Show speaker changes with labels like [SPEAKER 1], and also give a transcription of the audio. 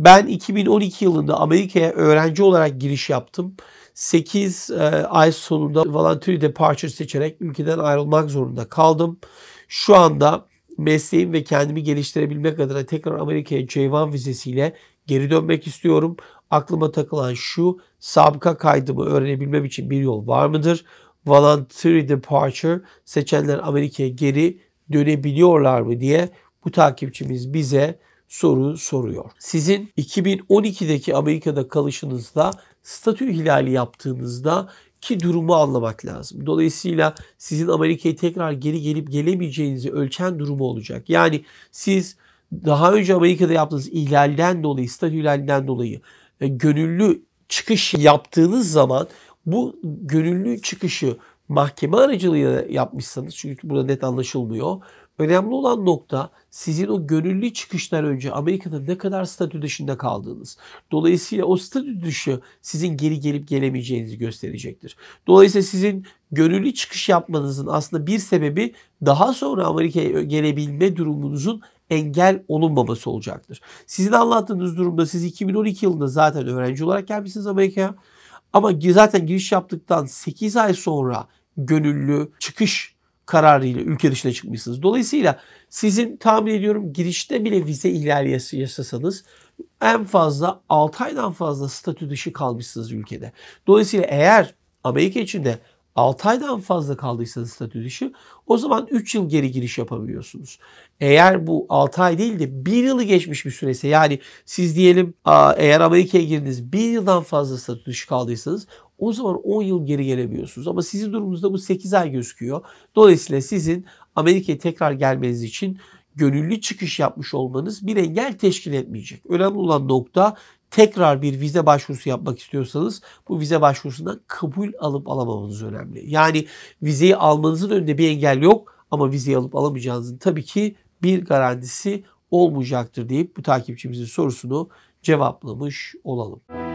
[SPEAKER 1] Ben 2012 yılında Amerika'ya öğrenci olarak giriş yaptım. 8 e, ay sonunda voluntary departure seçerek ülkeden ayrılmak zorunda kaldım. Şu anda mesleğim ve kendimi geliştirebilmek adına tekrar Amerika'ya C1 vizesiyle geri dönmek istiyorum. Aklıma takılan şu, sabıka kaydımı öğrenebilmem için bir yol var mıdır? Voluntary departure seçenler Amerika'ya geri dönebiliyorlar mı diye bu takipçimiz bize soru soruyor. Sizin 2012'deki Amerika'da kalışınızda statü ihlali yaptığınızda ki durumu anlamak lazım. Dolayısıyla sizin Amerika'ya tekrar geri gelip gelemeyeceğinizi ölçen durumu olacak. Yani siz daha önce Amerika'da yaptığınız ihlalden dolayı, statü ihlalinden dolayı e, gönüllü çıkış yaptığınız zaman bu gönüllü çıkışı mahkeme aracılığıyla yapmışsanız çünkü burada net anlaşılmıyor. Önemli olan nokta sizin o gönüllü çıkışlar önce Amerika'da ne kadar statü dışında kaldığınız. Dolayısıyla o statü dışı sizin geri gelip gelemeyeceğinizi gösterecektir. Dolayısıyla sizin gönüllü çıkış yapmanızın aslında bir sebebi daha sonra Amerika'ya gelebilme durumunuzun engel olunmaması olacaktır. Sizin anlattığınız durumda siz 2012 yılında zaten öğrenci olarak gelmişsiniz Amerika'ya. Ama zaten giriş yaptıktan 8 ay sonra gönüllü çıkış kararıyla ülke dışına çıkmışsınız. Dolayısıyla sizin tahmin ediyorum girişte bile vize ihlali yaşasanız en fazla 6 aydan fazla statü dışı kalmışsınız ülkede. Dolayısıyla eğer Amerika içinde 6 aydan fazla kaldıysanız statü dışı o zaman 3 yıl geri giriş yapamıyorsunuz. Eğer bu 6 ay değil de 1 yılı geçmiş bir sürese yani siz diyelim eğer Amerika'ya girdiniz 1 yıldan fazla statü dışı kaldıysanız o zaman 10 yıl geri gelebiliyorsunuz. Ama sizin durumunuzda bu 8 ay gözüküyor. Dolayısıyla sizin Amerika'ya tekrar gelmeniz için gönüllü çıkış yapmış olmanız bir engel teşkil etmeyecek. Önemli olan nokta tekrar bir vize başvurusu yapmak istiyorsanız bu vize başvurusundan kabul alıp alamamanız önemli. Yani vizeyi almanızın önünde bir engel yok ama vizeyi alıp alamayacağınızın tabii ki bir garantisi olmayacaktır deyip bu takipçimizin sorusunu cevaplamış olalım.